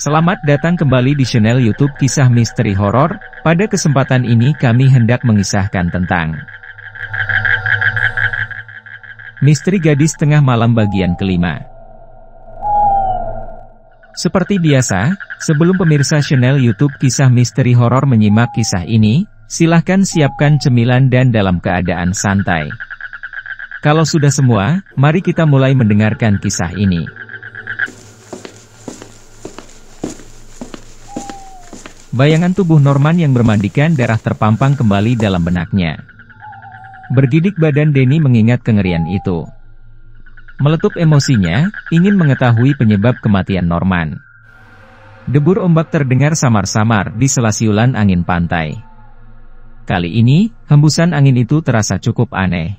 Selamat datang kembali di channel YouTube Kisah Misteri Horor. Pada kesempatan ini kami hendak mengisahkan tentang Misteri Gadis Tengah Malam bagian kelima. Seperti biasa, sebelum pemirsa channel YouTube Kisah Misteri Horor menyimak kisah ini, silahkan siapkan cemilan dan dalam keadaan santai. Kalau sudah semua, mari kita mulai mendengarkan kisah ini. Bayangan tubuh Norman yang bermandikan darah terpampang kembali dalam benaknya. Bergidik badan Denny mengingat kengerian itu. Meletup emosinya, ingin mengetahui penyebab kematian Norman. Debur ombak terdengar samar-samar di sela siulan angin pantai. Kali ini, hembusan angin itu terasa cukup aneh.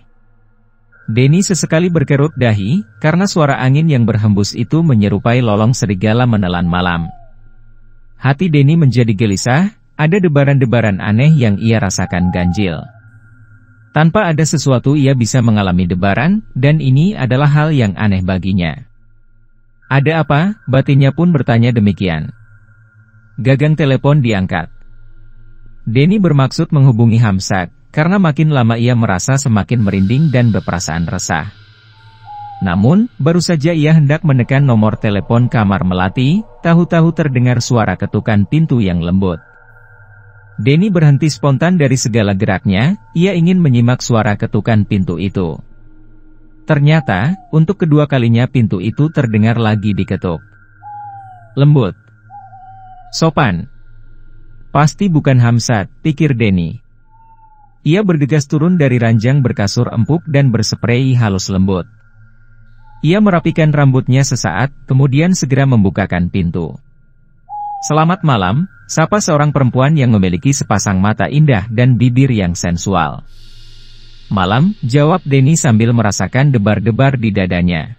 Denny sesekali berkerut dahi, karena suara angin yang berhembus itu menyerupai lolong serigala menelan malam. Hati Denny menjadi gelisah, ada debaran-debaran aneh yang ia rasakan ganjil. Tanpa ada sesuatu ia bisa mengalami debaran, dan ini adalah hal yang aneh baginya. Ada apa? Batinnya pun bertanya demikian. Gagang telepon diangkat. Denny bermaksud menghubungi Hamsak, karena makin lama ia merasa semakin merinding dan berperasaan resah. Namun, baru saja ia hendak menekan nomor telepon kamar Melati, tahu-tahu terdengar suara ketukan pintu yang lembut. Denny berhenti spontan dari segala geraknya, ia ingin menyimak suara ketukan pintu itu. Ternyata, untuk kedua kalinya pintu itu terdengar lagi diketuk. Lembut. Sopan. Pasti bukan Hamsat, pikir Denny. Ia bergegas turun dari ranjang berkasur empuk dan bersprei halus lembut. Ia merapikan rambutnya sesaat, kemudian segera membukakan pintu. Selamat malam, sapa seorang perempuan yang memiliki sepasang mata indah dan bibir yang sensual. Malam, jawab Denny sambil merasakan debar-debar di dadanya.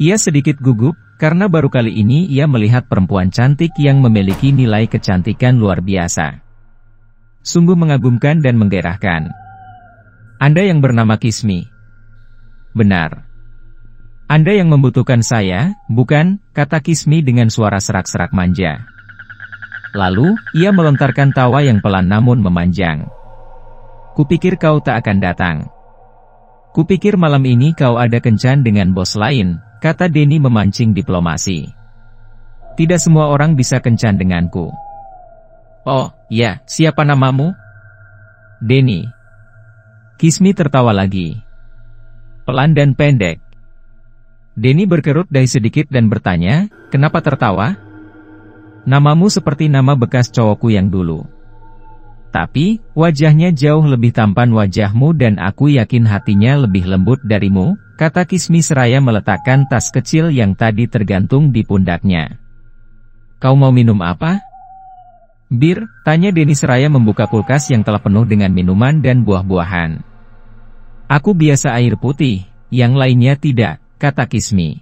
Ia sedikit gugup, karena baru kali ini ia melihat perempuan cantik yang memiliki nilai kecantikan luar biasa. Sungguh mengagumkan dan menggerahkan. Anda yang bernama Kismi. Benar. Anda yang membutuhkan saya, bukan, kata Kismi dengan suara serak-serak manja. Lalu, ia melontarkan tawa yang pelan namun memanjang. Kupikir kau tak akan datang. Kupikir malam ini kau ada kencan dengan bos lain, kata Denny memancing diplomasi. Tidak semua orang bisa kencan denganku. Oh, ya, siapa namamu? Denny. Kismi tertawa lagi. Pelan dan pendek, Denny berkerut dahi sedikit dan bertanya, kenapa tertawa? Namamu seperti nama bekas cowokku yang dulu. Tapi, wajahnya jauh lebih tampan wajahmu dan aku yakin hatinya lebih lembut darimu, kata Kismi seraya meletakkan tas kecil yang tadi tergantung di pundaknya. Kau mau minum apa? Bir, tanya Denny seraya membuka kulkas yang telah penuh dengan minuman dan buah-buahan. Aku biasa air putih, yang lainnya tidak kata Kismi.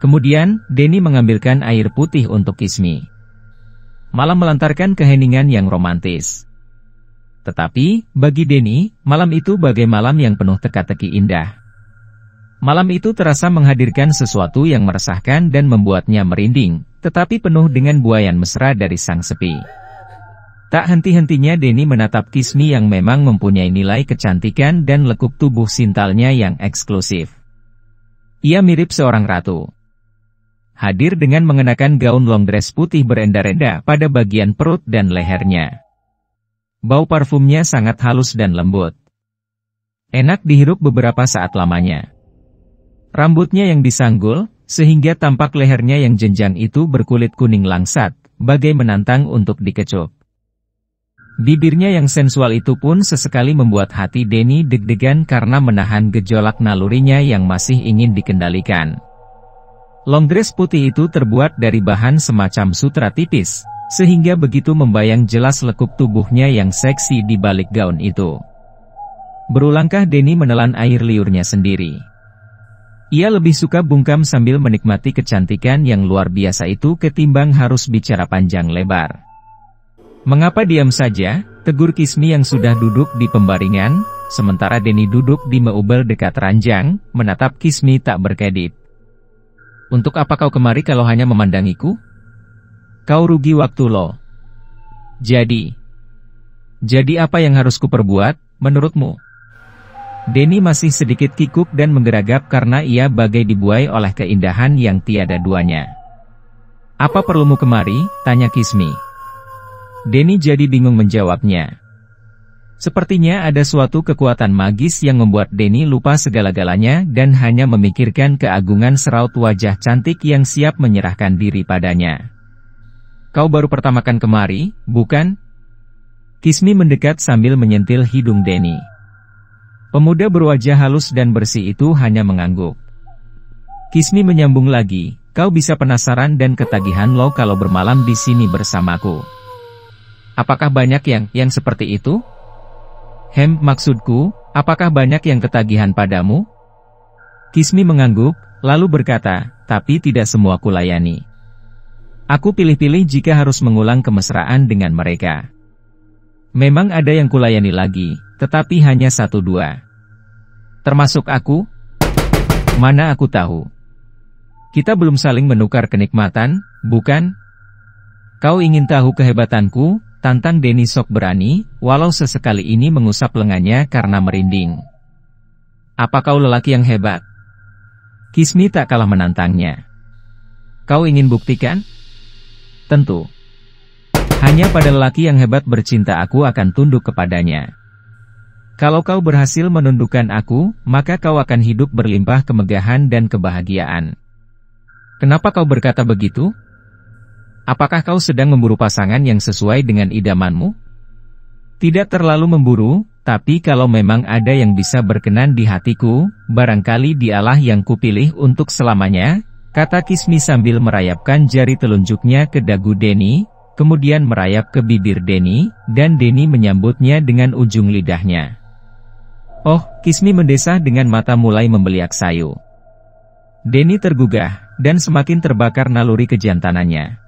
Kemudian, Denny mengambilkan air putih untuk Kismi. Malam melantarkan keheningan yang romantis. Tetapi, bagi Denny, malam itu bagai malam yang penuh teka-teki indah. Malam itu terasa menghadirkan sesuatu yang meresahkan dan membuatnya merinding, tetapi penuh dengan buayan mesra dari sang sepi. Tak henti-hentinya Denny menatap Kismi yang memang mempunyai nilai kecantikan dan lekuk tubuh sintalnya yang eksklusif. Ia mirip seorang ratu. Hadir dengan mengenakan gaun long dress putih berenda-renda pada bagian perut dan lehernya. Bau parfumnya sangat halus dan lembut. Enak dihirup beberapa saat lamanya. Rambutnya yang disanggul, sehingga tampak lehernya yang jenjang itu berkulit kuning langsat, bagai menantang untuk dikecup. Bibirnya yang sensual itu pun sesekali membuat hati Denny deg-degan karena menahan gejolak nalurinya yang masih ingin dikendalikan. Long dress putih itu terbuat dari bahan semacam sutra tipis, sehingga begitu membayang jelas lekuk tubuhnya yang seksi di balik gaun itu. Berulangkah Denny menelan air liurnya sendiri. Ia lebih suka bungkam sambil menikmati kecantikan yang luar biasa itu ketimbang harus bicara panjang lebar. Mengapa diam saja? Tegur Kismi yang sudah duduk di pembaringan, sementara Deni duduk di meubel dekat ranjang, menatap Kismi tak berkedip. Untuk apa kau kemari kalau hanya memandangiku? Kau rugi waktu lo. Jadi. Jadi apa yang harus kuperbuat, menurutmu? Denny masih sedikit kikuk dan menggeragap karena ia bagai dibuai oleh keindahan yang tiada duanya. Apa perlumu kemari? Tanya Kismi. Denny jadi bingung menjawabnya. Sepertinya ada suatu kekuatan magis yang membuat Denny lupa segala-galanya dan hanya memikirkan keagungan seraut wajah cantik yang siap menyerahkan diri padanya. Kau baru pertamakan kemari, bukan? Kismi mendekat sambil menyentil hidung Denny. Pemuda berwajah halus dan bersih itu hanya mengangguk. Kismi menyambung lagi, kau bisa penasaran dan ketagihan lo kalau bermalam di sini bersamaku apakah banyak yang yang seperti itu? Hem, maksudku, apakah banyak yang ketagihan padamu? Kismi mengangguk, lalu berkata, tapi tidak semua kulayani. Aku pilih-pilih jika harus mengulang kemesraan dengan mereka. Memang ada yang kulayani lagi, tetapi hanya satu dua. Termasuk aku? Mana aku tahu? Kita belum saling menukar kenikmatan, bukan? Kau ingin tahu kehebatanku, Tantang Denny sok berani, walau sesekali ini mengusap lengannya karena merinding. Apa kau lelaki yang hebat? Kismi tak kalah menantangnya. Kau ingin buktikan? Tentu. Hanya pada lelaki yang hebat bercinta aku akan tunduk kepadanya. Kalau kau berhasil menundukkan aku, maka kau akan hidup berlimpah kemegahan dan kebahagiaan. Kenapa kau berkata begitu? Apakah kau sedang memburu pasangan yang sesuai dengan idamanmu? Tidak terlalu memburu, tapi kalau memang ada yang bisa berkenan di hatiku, barangkali dialah yang kupilih untuk selamanya, kata Kismi sambil merayapkan jari telunjuknya ke dagu Denny, kemudian merayap ke bibir Denny, dan Denny menyambutnya dengan ujung lidahnya. Oh, Kismi mendesah dengan mata mulai membeliak sayu. Denny tergugah, dan semakin terbakar naluri kejantanannya.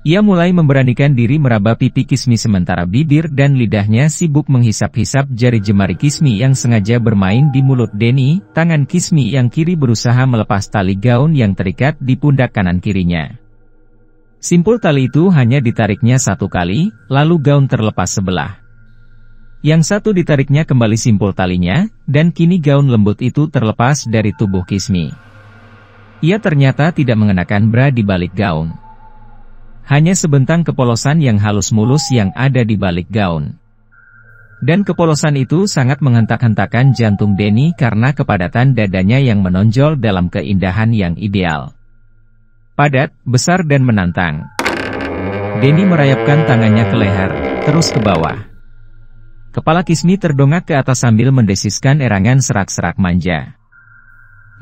Ia mulai memberanikan diri meraba pipi Kismi sementara bibir dan lidahnya sibuk menghisap-hisap jari jemari Kismi yang sengaja bermain di mulut Denny, tangan Kismi yang kiri berusaha melepas tali gaun yang terikat di pundak kanan kirinya. Simpul tali itu hanya ditariknya satu kali, lalu gaun terlepas sebelah. Yang satu ditariknya kembali simpul talinya, dan kini gaun lembut itu terlepas dari tubuh Kismi. Ia ternyata tidak mengenakan bra di balik gaun. Hanya sebentang kepolosan yang halus mulus yang ada di balik gaun. Dan kepolosan itu sangat menghentak-hentakan jantung Denny karena kepadatan dadanya yang menonjol dalam keindahan yang ideal. Padat, besar dan menantang. Denny merayapkan tangannya ke leher, terus ke bawah. Kepala Kismi terdongak ke atas sambil mendesiskan erangan serak-serak manja.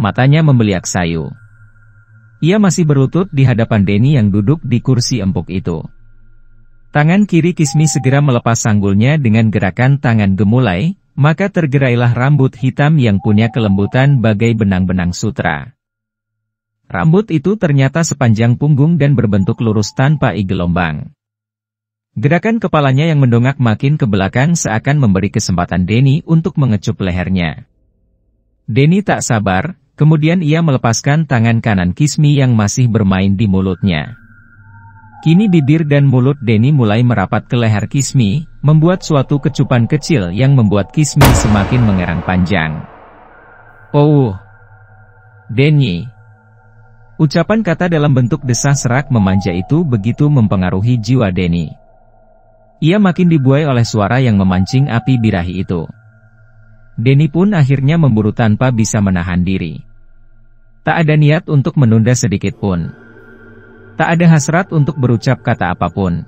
Matanya membeliak sayu. Ia masih berlutut di hadapan Denny yang duduk di kursi empuk itu. Tangan kiri Kismi segera melepas sanggulnya dengan gerakan tangan gemulai, maka tergerailah rambut hitam yang punya kelembutan bagai benang-benang sutra. Rambut itu ternyata sepanjang punggung dan berbentuk lurus tanpa gelombang. Gerakan kepalanya yang mendongak makin ke belakang seakan memberi kesempatan Denny untuk mengecup lehernya. Denny tak sabar, Kemudian ia melepaskan tangan kanan Kismi yang masih bermain di mulutnya. Kini bibir dan mulut Denny mulai merapat ke leher Kismi, membuat suatu kecupan kecil yang membuat Kismi semakin mengerang panjang. Oh, Denny. Ucapan kata dalam bentuk desah serak memanja itu begitu mempengaruhi jiwa Denny. Ia makin dibuai oleh suara yang memancing api birahi itu. Denny pun akhirnya memburu tanpa bisa menahan diri. Tak ada niat untuk menunda sedikit pun. Tak ada hasrat untuk berucap kata apapun.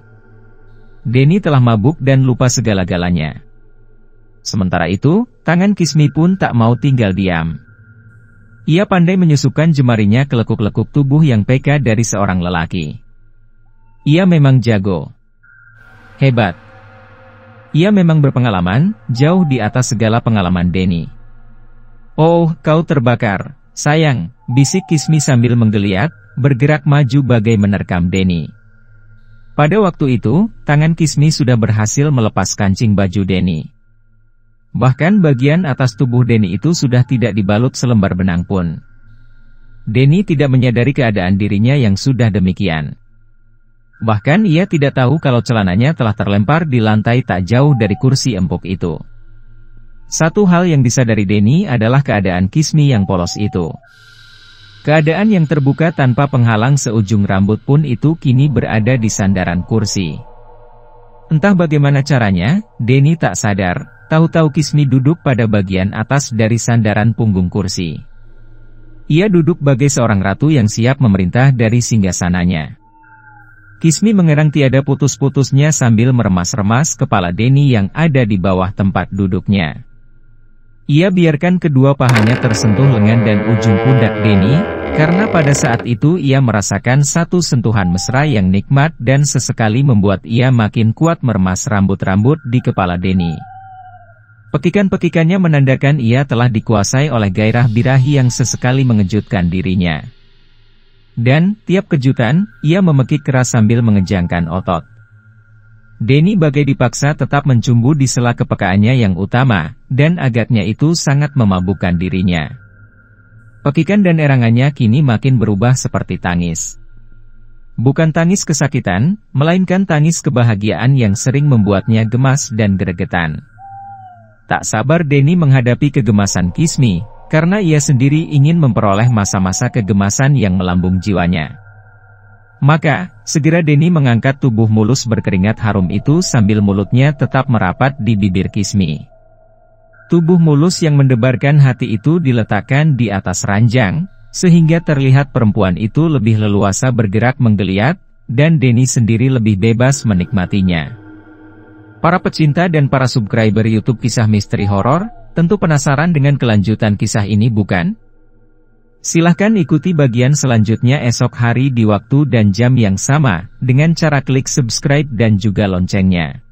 Denny telah mabuk dan lupa segala-galanya. Sementara itu, tangan Kismi pun tak mau tinggal diam. Ia pandai menyusukan jemarinya ke lekuk-lekuk tubuh yang peka dari seorang lelaki. Ia memang jago. Hebat. Ia memang berpengalaman, jauh di atas segala pengalaman Denny. Oh, kau terbakar. Sayang, bisik Kismi sambil menggeliat, bergerak maju bagai menerkam Denny. Pada waktu itu, tangan Kismi sudah berhasil melepas kancing baju Denny. Bahkan bagian atas tubuh Denny itu sudah tidak dibalut selembar benang pun. Denny tidak menyadari keadaan dirinya yang sudah demikian. Bahkan ia tidak tahu kalau celananya telah terlempar di lantai tak jauh dari kursi empuk itu. Satu hal yang disadari Denny adalah keadaan Kismi yang polos itu. Keadaan yang terbuka tanpa penghalang seujung rambut pun itu kini berada di sandaran kursi. Entah bagaimana caranya, Denny tak sadar, tahu-tahu Kismi duduk pada bagian atas dari sandaran punggung kursi. Ia duduk bagai seorang ratu yang siap memerintah dari singgasananya. Kismi mengerang tiada putus-putusnya sambil meremas-remas kepala Denny yang ada di bawah tempat duduknya. Ia biarkan kedua pahanya tersentuh lengan dan ujung pundak Denny, karena pada saat itu ia merasakan satu sentuhan mesra yang nikmat dan sesekali membuat ia makin kuat meremas rambut-rambut di kepala Denny. Pekikan-pekikannya menandakan ia telah dikuasai oleh gairah birahi yang sesekali mengejutkan dirinya. Dan, tiap kejutan, ia memekik keras sambil mengejangkan otot. Denny bagai dipaksa tetap mencumbu di sela kepekaannya yang utama, dan agaknya itu sangat memabukkan dirinya. Pekikan dan erangannya kini makin berubah seperti tangis. Bukan tangis kesakitan, melainkan tangis kebahagiaan yang sering membuatnya gemas dan gregetan. Tak sabar Denny menghadapi kegemasan Kismi, karena ia sendiri ingin memperoleh masa-masa kegemasan yang melambung jiwanya. Maka, segera Denny mengangkat tubuh mulus berkeringat harum itu sambil mulutnya tetap merapat di bibir Kismi. Tubuh mulus yang mendebarkan hati itu diletakkan di atas ranjang, sehingga terlihat perempuan itu lebih leluasa bergerak menggeliat, dan Denny sendiri lebih bebas menikmatinya. Para pecinta dan para subscriber YouTube kisah misteri horor, tentu penasaran dengan kelanjutan kisah ini bukan? Silahkan ikuti bagian selanjutnya esok hari di waktu dan jam yang sama, dengan cara klik subscribe dan juga loncengnya.